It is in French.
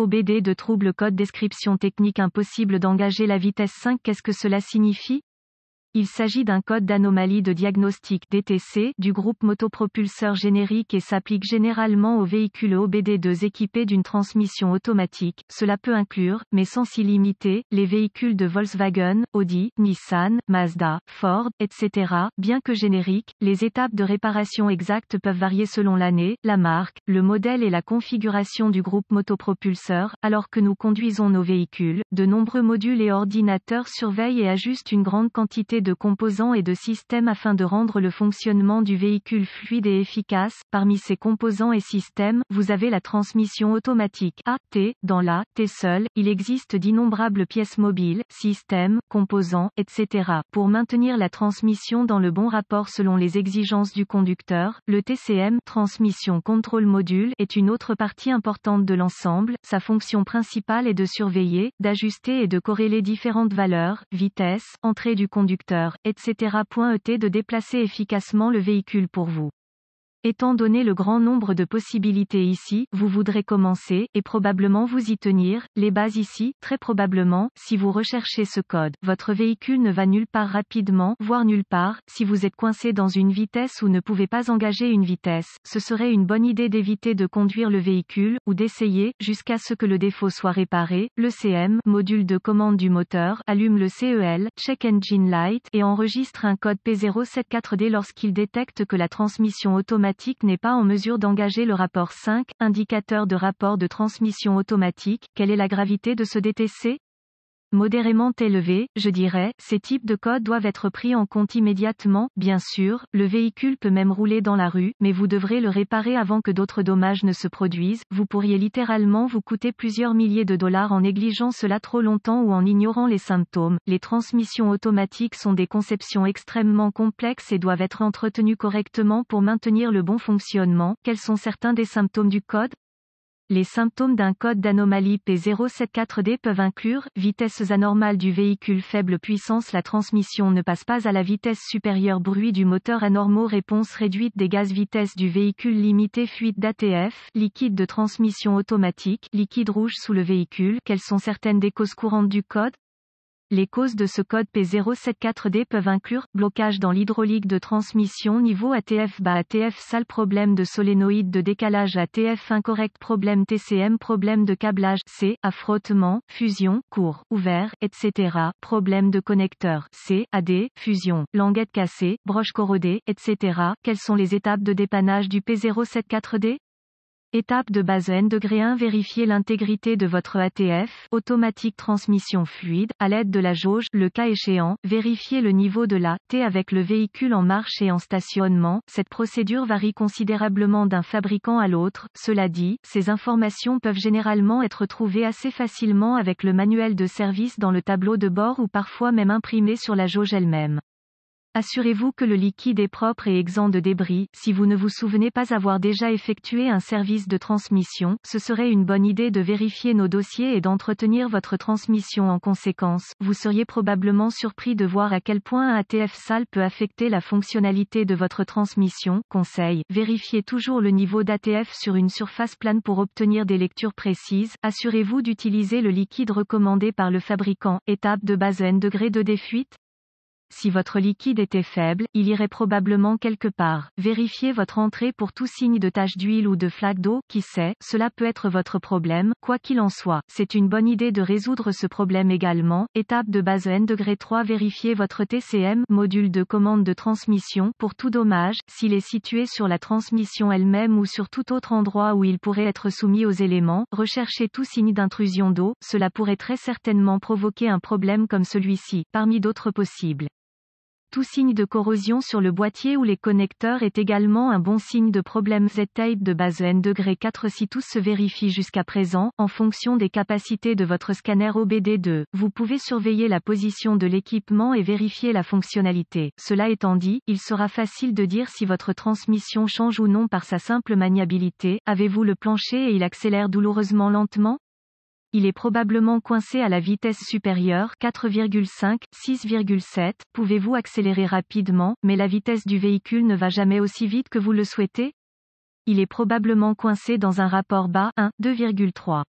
OBD de trouble code description technique impossible d'engager la vitesse 5 qu'est-ce que cela signifie il s'agit d'un code d'anomalie de diagnostic DTC du groupe motopropulseur générique et s'applique généralement aux véhicules OBD2 équipés d'une transmission automatique. Cela peut inclure, mais sans s'y limiter, les véhicules de Volkswagen, Audi, Nissan, Mazda, Ford, etc. Bien que générique, les étapes de réparation exactes peuvent varier selon l'année, la marque, le modèle et la configuration du groupe motopropulseur. Alors que nous conduisons nos véhicules, de nombreux modules et ordinateurs surveillent et ajustent une grande quantité de composants et de systèmes afin de rendre le fonctionnement du véhicule fluide et efficace. Parmi ces composants et systèmes, vous avez la transmission automatique AT. Dans la T seule, il existe d'innombrables pièces mobiles, systèmes, composants, etc. Pour maintenir la transmission dans le bon rapport selon les exigences du conducteur, le TCM Transmission Control Module est une autre partie importante de l'ensemble. Sa fonction principale est de surveiller, d'ajuster et de corréler différentes valeurs, vitesse, entrée du conducteur etc. E de déplacer efficacement le véhicule pour vous. Étant donné le grand nombre de possibilités ici, vous voudrez commencer, et probablement vous y tenir, les bases ici, très probablement, si vous recherchez ce code. Votre véhicule ne va nulle part rapidement, voire nulle part, si vous êtes coincé dans une vitesse ou ne pouvez pas engager une vitesse, ce serait une bonne idée d'éviter de conduire le véhicule, ou d'essayer, jusqu'à ce que le défaut soit réparé, le CM, module de commande du moteur, allume le CEL, check engine light, et enregistre un code P074D lorsqu'il détecte que la transmission automatique n'est pas en mesure d'engager le rapport 5, indicateur de rapport de transmission automatique, quelle est la gravité de ce DTC modérément élevés, je dirais, ces types de codes doivent être pris en compte immédiatement, bien sûr, le véhicule peut même rouler dans la rue, mais vous devrez le réparer avant que d'autres dommages ne se produisent, vous pourriez littéralement vous coûter plusieurs milliers de dollars en négligeant cela trop longtemps ou en ignorant les symptômes. Les transmissions automatiques sont des conceptions extrêmement complexes et doivent être entretenues correctement pour maintenir le bon fonctionnement. Quels sont certains des symptômes du code les symptômes d'un code d'anomalie P074D peuvent inclure vitesses anormales du véhicule, faible puissance, la transmission ne passe pas à la vitesse supérieure, bruit du moteur anormaux, réponse réduite des gaz, vitesse du véhicule limité fuite d'ATF, liquide de transmission automatique, liquide rouge sous le véhicule. Quelles sont certaines des causes courantes du code les causes de ce code P074D peuvent inclure blocage dans l'hydraulique de transmission niveau ATF bas ATF sale problème de solénoïde de décalage ATF incorrect problème TCM problème de câblage C à frottement fusion court ouvert etc problème de connecteur C AD fusion languette cassée broche corrodée etc Quelles sont les étapes de dépannage du P074D Étape de base N degré 1 Vérifiez l'intégrité de votre ATF, automatique transmission fluide, à l'aide de la jauge, le cas échéant, vérifiez le niveau de la T avec le véhicule en marche et en stationnement. Cette procédure varie considérablement d'un fabricant à l'autre, cela dit, ces informations peuvent généralement être trouvées assez facilement avec le manuel de service dans le tableau de bord ou parfois même imprimé sur la jauge elle-même. Assurez-vous que le liquide est propre et exempt de débris. Si vous ne vous souvenez pas avoir déjà effectué un service de transmission, ce serait une bonne idée de vérifier nos dossiers et d'entretenir votre transmission en conséquence. Vous seriez probablement surpris de voir à quel point un ATF sale peut affecter la fonctionnalité de votre transmission. Conseil, vérifiez toujours le niveau d'ATF sur une surface plane pour obtenir des lectures précises. Assurez-vous d'utiliser le liquide recommandé par le fabricant. Étape de base N degré de défuite. Si votre liquide était faible, il irait probablement quelque part. Vérifiez votre entrée pour tout signe de tache d'huile ou de flaque d'eau, qui sait, cela peut être votre problème, quoi qu'il en soit. C'est une bonne idée de résoudre ce problème également. Étape de base N degré 3 Vérifiez votre TCM, module de commande de transmission, pour tout dommage, s'il est situé sur la transmission elle-même ou sur tout autre endroit où il pourrait être soumis aux éléments. Recherchez tout signe d'intrusion d'eau, cela pourrait très certainement provoquer un problème comme celui-ci, parmi d'autres possibles. Tout signe de corrosion sur le boîtier ou les connecteurs est également un bon signe de problème z type de base N degré 4 si tout se vérifie jusqu'à présent, en fonction des capacités de votre scanner OBD2. Vous pouvez surveiller la position de l'équipement et vérifier la fonctionnalité. Cela étant dit, il sera facile de dire si votre transmission change ou non par sa simple maniabilité. Avez-vous le plancher et il accélère douloureusement lentement il est probablement coincé à la vitesse supérieure 4,5, 6,7. Pouvez-vous accélérer rapidement, mais la vitesse du véhicule ne va jamais aussi vite que vous le souhaitez Il est probablement coincé dans un rapport bas 1, 2,3.